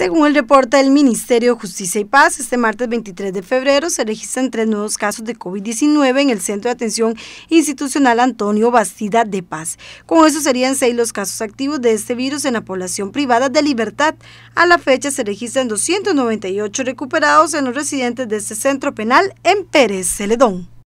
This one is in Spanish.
Según el reporte del Ministerio de Justicia y Paz, este martes 23 de febrero se registran tres nuevos casos de COVID-19 en el Centro de Atención Institucional Antonio Bastida de Paz. Con eso serían seis los casos activos de este virus en la población privada de libertad. A la fecha se registran 298 recuperados en los residentes de este centro penal en Pérez Celedón.